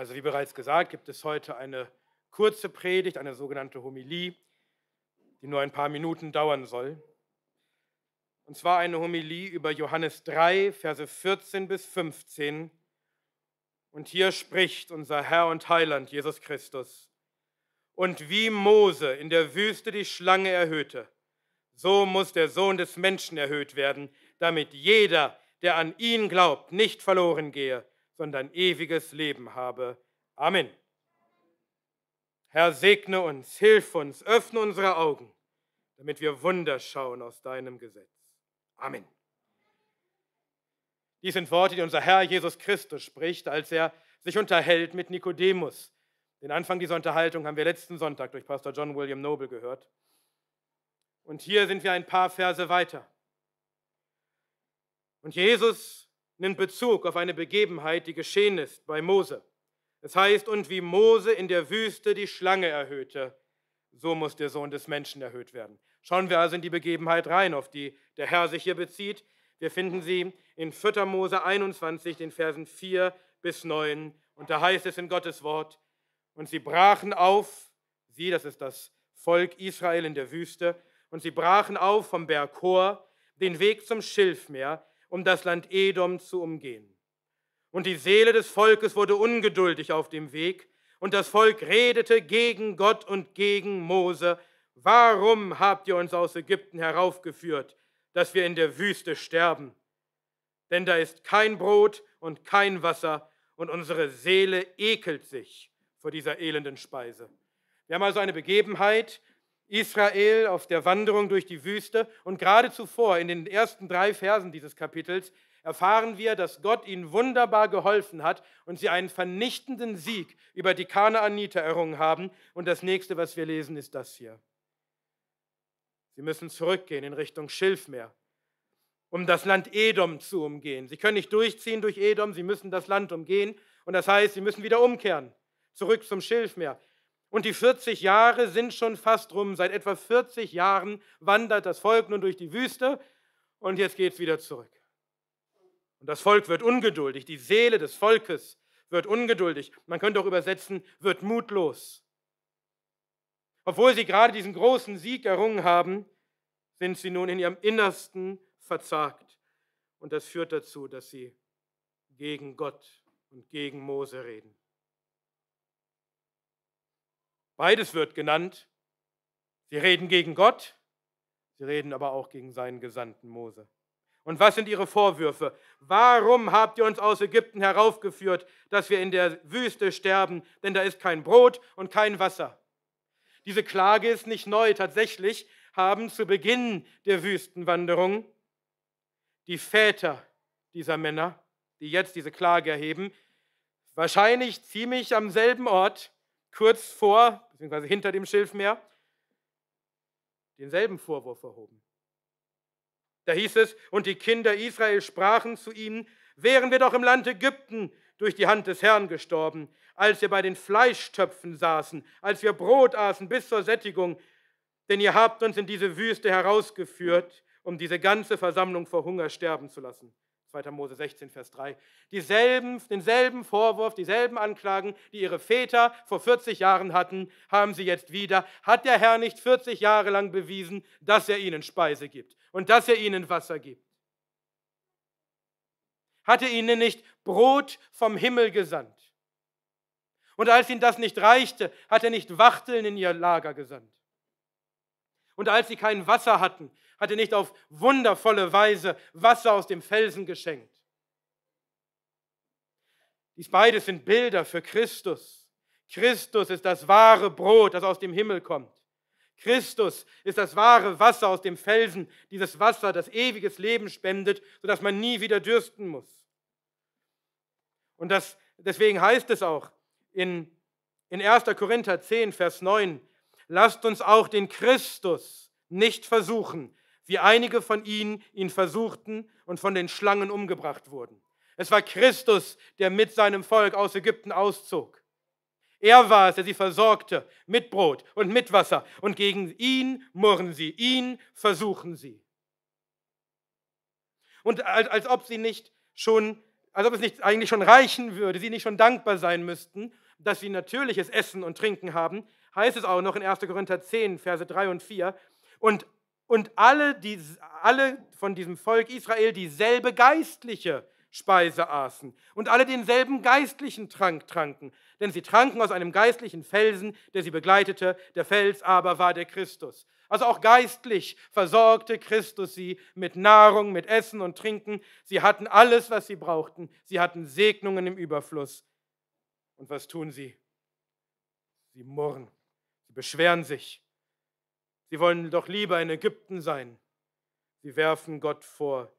Also wie bereits gesagt, gibt es heute eine kurze Predigt, eine sogenannte Homilie, die nur ein paar Minuten dauern soll. Und zwar eine Homilie über Johannes 3, Verse 14 bis 15. Und hier spricht unser Herr und Heiland Jesus Christus. Und wie Mose in der Wüste die Schlange erhöhte, so muss der Sohn des Menschen erhöht werden, damit jeder, der an ihn glaubt, nicht verloren gehe, sondern ewiges Leben habe. Amen. Herr, segne uns, hilf uns, öffne unsere Augen, damit wir Wunder schauen aus deinem Gesetz. Amen. Dies sind Worte, die unser Herr Jesus Christus spricht, als er sich unterhält mit Nikodemus. Den Anfang dieser Unterhaltung haben wir letzten Sonntag durch Pastor John William Noble gehört. Und hier sind wir ein paar Verse weiter. Und Jesus nimmt Bezug auf eine Begebenheit, die geschehen ist bei Mose. Es heißt, und wie Mose in der Wüste die Schlange erhöhte, so muss der Sohn des Menschen erhöht werden. Schauen wir also in die Begebenheit rein, auf die der Herr sich hier bezieht. Wir finden sie in 4. Mose 21, den Versen 4 bis 9. Und da heißt es in Gottes Wort, und sie brachen auf, sie, das ist das Volk Israel in der Wüste, und sie brachen auf vom Berg Hor, den Weg zum Schilfmeer, um das Land Edom zu umgehen. Und die Seele des Volkes wurde ungeduldig auf dem Weg, und das Volk redete gegen Gott und gegen Mose, warum habt ihr uns aus Ägypten heraufgeführt, dass wir in der Wüste sterben? Denn da ist kein Brot und kein Wasser, und unsere Seele ekelt sich vor dieser elenden Speise. Wir haben also eine Begebenheit, Israel auf der Wanderung durch die Wüste. Und gerade zuvor, in den ersten drei Versen dieses Kapitels, erfahren wir, dass Gott ihnen wunderbar geholfen hat und sie einen vernichtenden Sieg über die Kanaaniter errungen haben. Und das nächste, was wir lesen, ist das hier. Sie müssen zurückgehen in Richtung Schilfmeer, um das Land Edom zu umgehen. Sie können nicht durchziehen durch Edom, sie müssen das Land umgehen. Und das heißt, sie müssen wieder umkehren, zurück zum Schilfmeer. Und die 40 Jahre sind schon fast rum. Seit etwa 40 Jahren wandert das Volk nun durch die Wüste und jetzt geht es wieder zurück. Und das Volk wird ungeduldig, die Seele des Volkes wird ungeduldig. Man könnte auch übersetzen, wird mutlos. Obwohl sie gerade diesen großen Sieg errungen haben, sind sie nun in ihrem Innersten verzagt. Und das führt dazu, dass sie gegen Gott und gegen Mose reden. Beides wird genannt. Sie reden gegen Gott, sie reden aber auch gegen seinen Gesandten Mose. Und was sind ihre Vorwürfe? Warum habt ihr uns aus Ägypten heraufgeführt, dass wir in der Wüste sterben, denn da ist kein Brot und kein Wasser? Diese Klage ist nicht neu. Tatsächlich haben zu Beginn der Wüstenwanderung die Väter dieser Männer, die jetzt diese Klage erheben, wahrscheinlich ziemlich am selben Ort, kurz vor beziehungsweise hinter dem Schilfmeer, denselben Vorwurf erhoben. Da hieß es, und die Kinder Israel sprachen zu ihnen, wären wir doch im Land Ägypten durch die Hand des Herrn gestorben, als wir bei den Fleischtöpfen saßen, als wir Brot aßen bis zur Sättigung, denn ihr habt uns in diese Wüste herausgeführt, um diese ganze Versammlung vor Hunger sterben zu lassen. 2. Mose 16, Vers 3. Dieselben, denselben Vorwurf, dieselben Anklagen, die ihre Väter vor 40 Jahren hatten, haben sie jetzt wieder. Hat der Herr nicht 40 Jahre lang bewiesen, dass er ihnen Speise gibt und dass er ihnen Wasser gibt? Hat er ihnen nicht Brot vom Himmel gesandt? Und als ihnen das nicht reichte, hat er nicht Wachteln in ihr Lager gesandt. Und als sie kein Wasser hatten, hat er nicht auf wundervolle Weise Wasser aus dem Felsen geschenkt? Dies beides sind Bilder für Christus. Christus ist das wahre Brot, das aus dem Himmel kommt. Christus ist das wahre Wasser aus dem Felsen, dieses Wasser, das ewiges Leben spendet, sodass man nie wieder dürsten muss. Und das, deswegen heißt es auch in, in 1. Korinther 10, Vers 9, lasst uns auch den Christus nicht versuchen, wie einige von ihnen ihn versuchten und von den Schlangen umgebracht wurden. Es war Christus, der mit seinem Volk aus Ägypten auszog. Er war es, der sie versorgte mit Brot und mit Wasser. Und gegen ihn murren sie, ihn versuchen sie. Und als, als ob sie nicht schon, als ob es nicht eigentlich schon reichen würde, sie nicht schon dankbar sein müssten, dass sie natürliches Essen und Trinken haben, heißt es auch noch in 1. Korinther 10, Verse 3 und 4. Und und alle, die, alle von diesem Volk Israel dieselbe geistliche Speise aßen und alle denselben geistlichen Trank tranken, denn sie tranken aus einem geistlichen Felsen, der sie begleitete, der Fels aber war der Christus. Also auch geistlich versorgte Christus sie mit Nahrung, mit Essen und Trinken. Sie hatten alles, was sie brauchten. Sie hatten Segnungen im Überfluss. Und was tun sie? Sie murren, sie beschweren sich, Sie wollen doch lieber in Ägypten sein. Sie werfen Gott vor,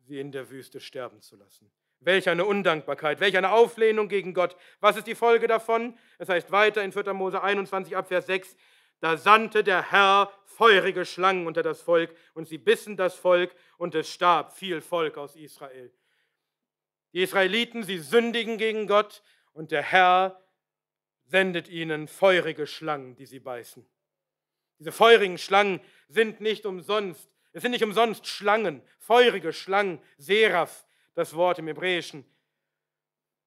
sie in der Wüste sterben zu lassen. Welch eine Undankbarkeit, welch eine Auflehnung gegen Gott. Was ist die Folge davon? Es heißt weiter in 4. Mose 21 Abvers 6, da sandte der Herr feurige Schlangen unter das Volk und sie bissen das Volk und es starb viel Volk aus Israel. Die Israeliten, sie sündigen gegen Gott und der Herr sendet ihnen feurige Schlangen, die sie beißen. Diese feurigen Schlangen sind nicht umsonst. Es sind nicht umsonst Schlangen, feurige Schlangen, Seraph, das Wort im Hebräischen.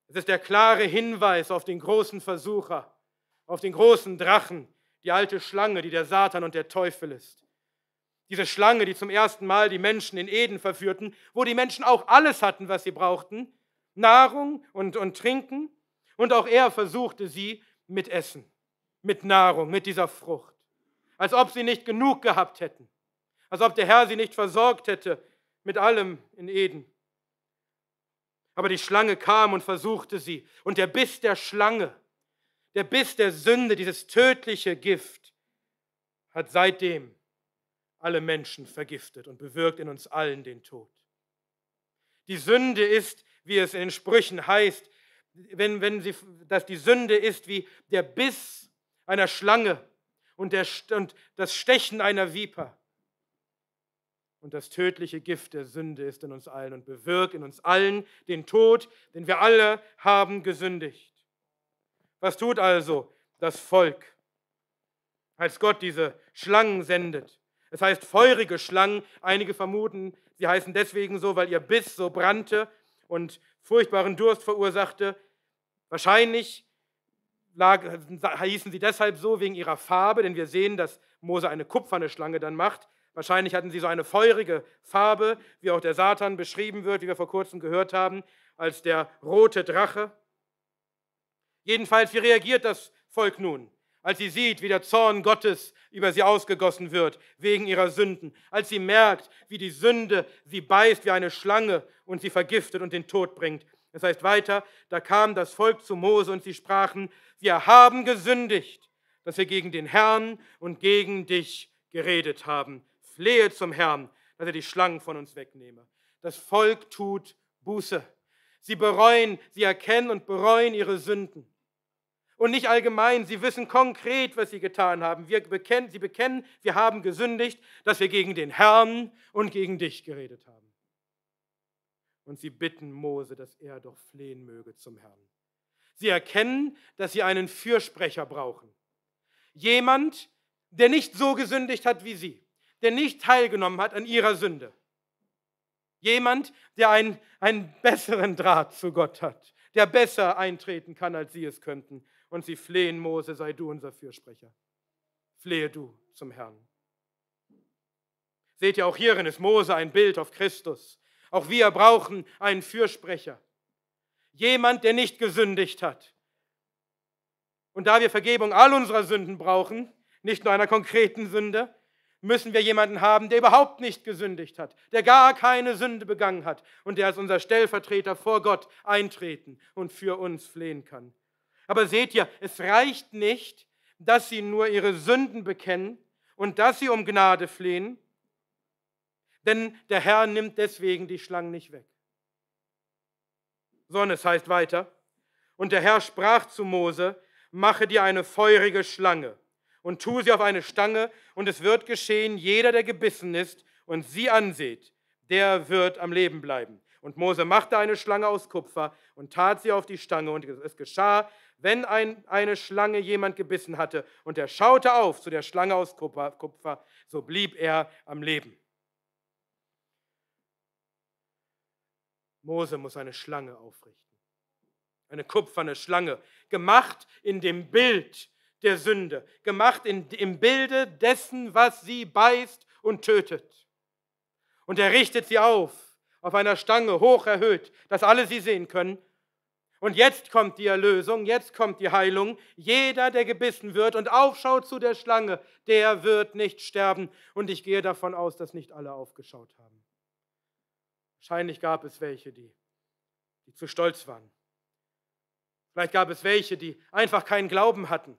Es ist der klare Hinweis auf den großen Versucher, auf den großen Drachen, die alte Schlange, die der Satan und der Teufel ist. Diese Schlange, die zum ersten Mal die Menschen in Eden verführten, wo die Menschen auch alles hatten, was sie brauchten, Nahrung und, und Trinken, und auch er versuchte sie mit Essen, mit Nahrung, mit dieser Frucht als ob sie nicht genug gehabt hätten, als ob der Herr sie nicht versorgt hätte mit allem in Eden. Aber die Schlange kam und versuchte sie. Und der Biss der Schlange, der Biss der Sünde, dieses tödliche Gift, hat seitdem alle Menschen vergiftet und bewirkt in uns allen den Tod. Die Sünde ist, wie es in den Sprüchen heißt, wenn, wenn sie, dass die Sünde ist wie der Biss einer Schlange, und, der, und das Stechen einer Viper. Und das tödliche Gift der Sünde ist in uns allen und bewirkt in uns allen den Tod, denn wir alle haben gesündigt. Was tut also das Volk, als Gott diese Schlangen sendet? Es heißt feurige Schlangen. Einige vermuten, sie heißen deswegen so, weil ihr Biss so brannte und furchtbaren Durst verursachte. Wahrscheinlich lag, hießen sie deshalb so wegen ihrer Farbe, denn wir sehen, dass Mose eine kupferne Schlange dann macht. Wahrscheinlich hatten sie so eine feurige Farbe, wie auch der Satan beschrieben wird, wie wir vor kurzem gehört haben, als der rote Drache. Jedenfalls, wie reagiert das Volk nun? als sie sieht, wie der Zorn Gottes über sie ausgegossen wird wegen ihrer Sünden, als sie merkt, wie die Sünde sie beißt wie eine Schlange und sie vergiftet und den Tod bringt. Es heißt weiter, da kam das Volk zu Mose und sie sprachen, wir haben gesündigt, dass wir gegen den Herrn und gegen dich geredet haben. Flehe zum Herrn, dass er die Schlangen von uns wegnehme. Das Volk tut Buße. Sie bereuen, sie erkennen und bereuen ihre Sünden. Und nicht allgemein, sie wissen konkret, was sie getan haben. Wir bekennen, sie bekennen, wir haben gesündigt, dass wir gegen den Herrn und gegen dich geredet haben und sie bitten Mose, dass er doch flehen möge zum Herrn. Sie erkennen, dass sie einen Fürsprecher brauchen. Jemand, der nicht so gesündigt hat wie sie, der nicht teilgenommen hat an ihrer Sünde. Jemand, der einen, einen besseren Draht zu Gott hat, der besser eintreten kann, als sie es könnten. Und sie flehen, Mose, sei du unser Fürsprecher. Flehe du zum Herrn. Seht ihr, auch hierin ist Mose ein Bild auf Christus. Auch wir brauchen einen Fürsprecher. Jemand, der nicht gesündigt hat. Und da wir Vergebung all unserer Sünden brauchen, nicht nur einer konkreten Sünde, müssen wir jemanden haben, der überhaupt nicht gesündigt hat, der gar keine Sünde begangen hat und der als unser Stellvertreter vor Gott eintreten und für uns flehen kann. Aber seht ihr, es reicht nicht, dass sie nur ihre Sünden bekennen und dass sie um Gnade flehen, denn der Herr nimmt deswegen die Schlange nicht weg. Sondern es heißt weiter, und der Herr sprach zu Mose, mache dir eine feurige Schlange und tu sie auf eine Stange, und es wird geschehen, jeder, der gebissen ist und sie anseht, der wird am Leben bleiben. Und Mose machte eine Schlange aus Kupfer und tat sie auf die Stange. Und es geschah, wenn ein, eine Schlange jemand gebissen hatte und er schaute auf zu der Schlange aus Kupfer, so blieb er am Leben. Mose muss eine Schlange aufrichten. Eine kupferne Schlange, gemacht in dem Bild der Sünde, gemacht in, im Bilde dessen, was sie beißt und tötet. Und er richtet sie auf, auf einer Stange hoch erhöht, dass alle sie sehen können. Und jetzt kommt die Erlösung, jetzt kommt die Heilung. Jeder, der gebissen wird und aufschaut zu der Schlange, der wird nicht sterben. Und ich gehe davon aus, dass nicht alle aufgeschaut haben. Wahrscheinlich gab es welche, die, die zu stolz waren. Vielleicht gab es welche, die einfach keinen Glauben hatten.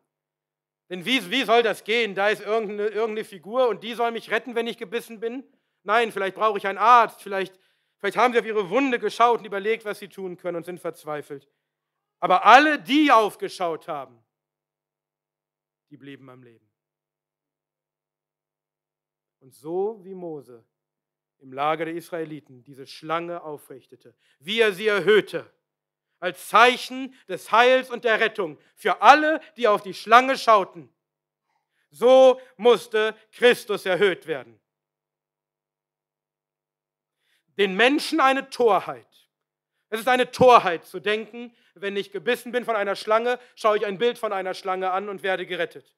Denn wie, wie soll das gehen? Da ist irgendeine, irgendeine Figur und die soll mich retten, wenn ich gebissen bin? Nein, vielleicht brauche ich einen Arzt, vielleicht, vielleicht haben sie auf ihre Wunde geschaut und überlegt, was sie tun können und sind verzweifelt. Aber alle, die aufgeschaut haben, die blieben am Leben. Und so wie Mose im Lager der Israeliten diese Schlange aufrichtete, wie er sie erhöhte, als Zeichen des Heils und der Rettung für alle, die auf die Schlange schauten. So musste Christus erhöht werden. Den Menschen eine Torheit. Es ist eine Torheit zu denken, wenn ich gebissen bin von einer Schlange, schaue ich ein Bild von einer Schlange an und werde gerettet.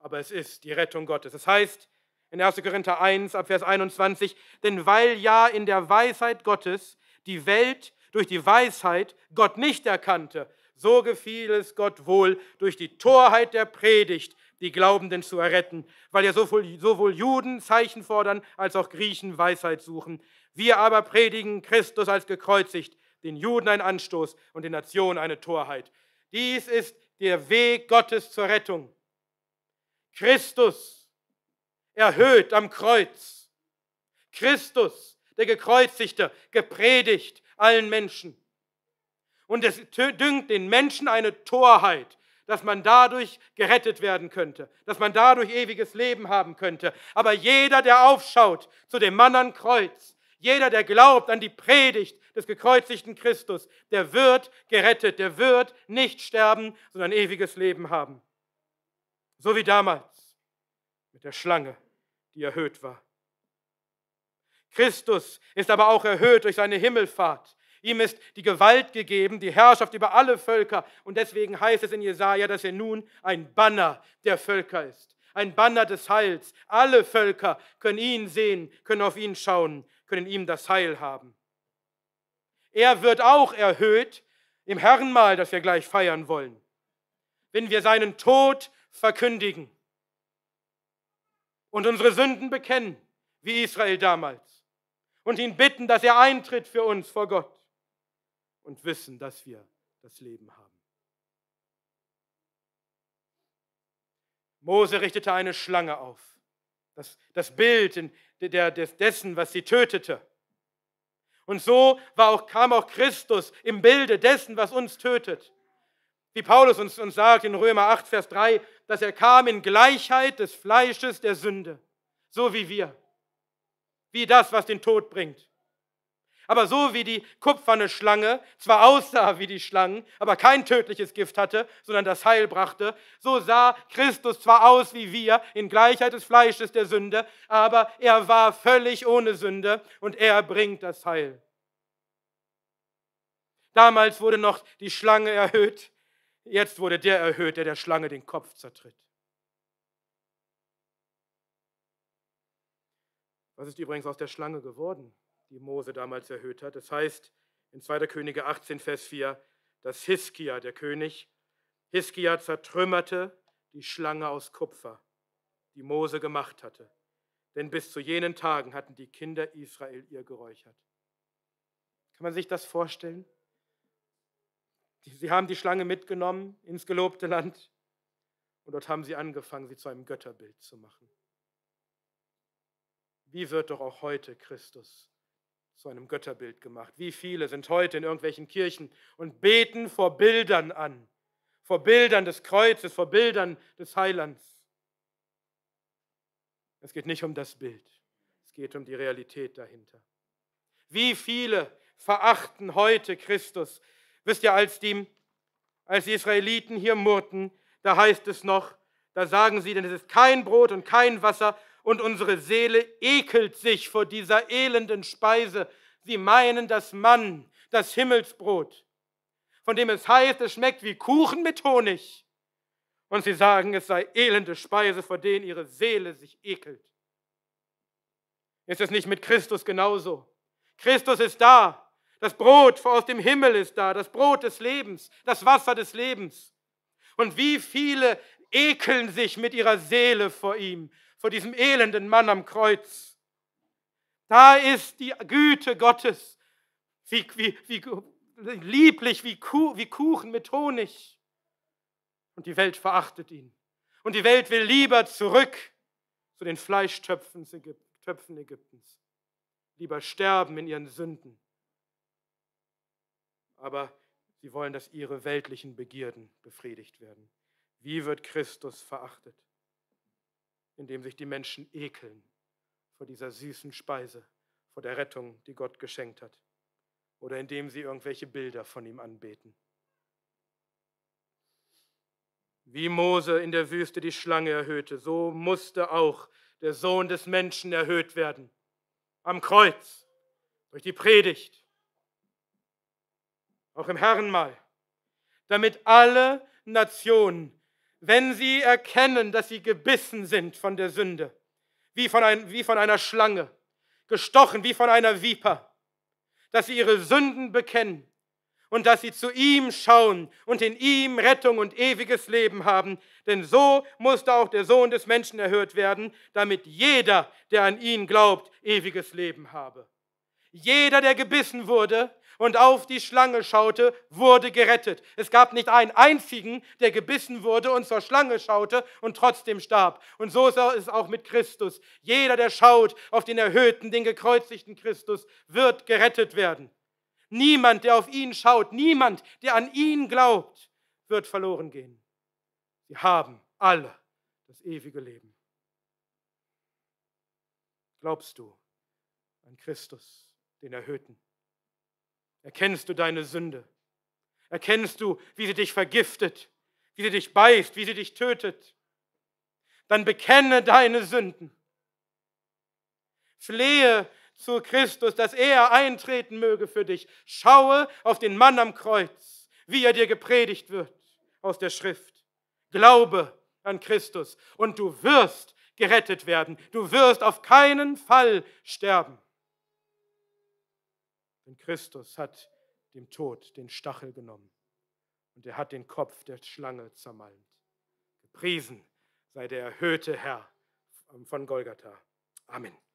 Aber es ist die Rettung Gottes. Das heißt, in 1. Korinther 1 Abvers 21, denn weil ja in der Weisheit Gottes die Welt durch die Weisheit Gott nicht erkannte, so gefiel es Gott wohl, durch die Torheit der Predigt die Glaubenden zu erretten, weil ja sowohl, sowohl Juden Zeichen fordern als auch Griechen Weisheit suchen. Wir aber predigen Christus als gekreuzigt, den Juden ein Anstoß und den Nationen eine Torheit. Dies ist der Weg Gottes zur Rettung. Christus erhöht am Kreuz. Christus, der Gekreuzigte, gepredigt allen Menschen. Und es dünkt den Menschen eine Torheit, dass man dadurch gerettet werden könnte, dass man dadurch ewiges Leben haben könnte. Aber jeder, der aufschaut zu dem Mann am Kreuz, jeder, der glaubt an die Predigt des gekreuzigten Christus, der wird gerettet, der wird nicht sterben, sondern ewiges Leben haben. So wie damals mit der Schlange die erhöht war. Christus ist aber auch erhöht durch seine Himmelfahrt. Ihm ist die Gewalt gegeben, die Herrschaft über alle Völker. Und deswegen heißt es in Jesaja, dass er nun ein Banner der Völker ist. Ein Banner des Heils. Alle Völker können ihn sehen, können auf ihn schauen, können ihm das Heil haben. Er wird auch erhöht im Herrenmahl, das wir gleich feiern wollen, wenn wir seinen Tod verkündigen und unsere Sünden bekennen, wie Israel damals, und ihn bitten, dass er eintritt für uns vor Gott und wissen, dass wir das Leben haben. Mose richtete eine Schlange auf. Das, das Bild in, der, des, dessen, was sie tötete. Und so war auch, kam auch Christus im Bilde dessen, was uns tötet. Wie Paulus uns, uns sagt in Römer 8, Vers 3, dass er kam in Gleichheit des Fleisches der Sünde, so wie wir, wie das, was den Tod bringt. Aber so wie die kupferne Schlange zwar aussah wie die Schlangen, aber kein tödliches Gift hatte, sondern das Heil brachte, so sah Christus zwar aus wie wir in Gleichheit des Fleisches der Sünde, aber er war völlig ohne Sünde und er bringt das Heil. Damals wurde noch die Schlange erhöht Jetzt wurde der erhöht, der der Schlange den Kopf zertritt. Was ist übrigens aus der Schlange geworden, die Mose damals erhöht hat? Das heißt in 2. Könige 18, Vers 4, dass Hiskia, der König, Hiskia zertrümmerte die Schlange aus Kupfer, die Mose gemacht hatte. Denn bis zu jenen Tagen hatten die Kinder Israel ihr geräuchert. Kann man sich das vorstellen? Sie haben die Schlange mitgenommen ins gelobte Land und dort haben sie angefangen, sie zu einem Götterbild zu machen. Wie wird doch auch heute Christus zu einem Götterbild gemacht? Wie viele sind heute in irgendwelchen Kirchen und beten vor Bildern an, vor Bildern des Kreuzes, vor Bildern des Heilands? Es geht nicht um das Bild, es geht um die Realität dahinter. Wie viele verachten heute Christus Wisst ihr, als die, als die Israeliten hier murrten, da heißt es noch, da sagen sie, denn es ist kein Brot und kein Wasser und unsere Seele ekelt sich vor dieser elenden Speise. Sie meinen das Mann, das Himmelsbrot, von dem es heißt, es schmeckt wie Kuchen mit Honig. Und sie sagen, es sei elende Speise, vor denen ihre Seele sich ekelt. Ist es nicht mit Christus genauso? Christus ist da. Das Brot aus dem Himmel ist da, das Brot des Lebens, das Wasser des Lebens. Und wie viele ekeln sich mit ihrer Seele vor ihm, vor diesem elenden Mann am Kreuz. Da ist die Güte Gottes, wie, wie, wie lieblich, wie, Kuh, wie Kuchen mit Honig. Und die Welt verachtet ihn. Und die Welt will lieber zurück zu den Fleischtöpfen Ägyptens, lieber sterben in ihren Sünden aber sie wollen, dass ihre weltlichen Begierden befriedigt werden. Wie wird Christus verachtet? Indem sich die Menschen ekeln vor dieser süßen Speise, vor der Rettung, die Gott geschenkt hat, oder indem sie irgendwelche Bilder von ihm anbeten. Wie Mose in der Wüste die Schlange erhöhte, so musste auch der Sohn des Menschen erhöht werden. Am Kreuz, durch die Predigt, auch im Herrenmal, damit alle Nationen, wenn sie erkennen, dass sie gebissen sind von der Sünde, wie von, ein, wie von einer Schlange, gestochen wie von einer Viper, dass sie ihre Sünden bekennen und dass sie zu ihm schauen und in ihm Rettung und ewiges Leben haben. Denn so musste auch der Sohn des Menschen erhört werden, damit jeder, der an ihn glaubt, ewiges Leben habe. Jeder, der gebissen wurde, und auf die Schlange schaute, wurde gerettet. Es gab nicht einen einzigen, der gebissen wurde und zur Schlange schaute und trotzdem starb. Und so ist es auch mit Christus. Jeder, der schaut auf den erhöhten, den gekreuzigten Christus, wird gerettet werden. Niemand, der auf ihn schaut, niemand, der an ihn glaubt, wird verloren gehen. Sie haben alle das ewige Leben. Glaubst du an Christus, den Erhöhten? Erkennst du deine Sünde? Erkennst du, wie sie dich vergiftet, wie sie dich beißt, wie sie dich tötet? Dann bekenne deine Sünden. Flehe zu Christus, dass er eintreten möge für dich. Schaue auf den Mann am Kreuz, wie er dir gepredigt wird aus der Schrift. Glaube an Christus und du wirst gerettet werden. Du wirst auf keinen Fall sterben. Denn Christus hat dem Tod den Stachel genommen und er hat den Kopf der Schlange zermalmt. Gepriesen sei der erhöhte Herr ähm, von Golgatha. Amen.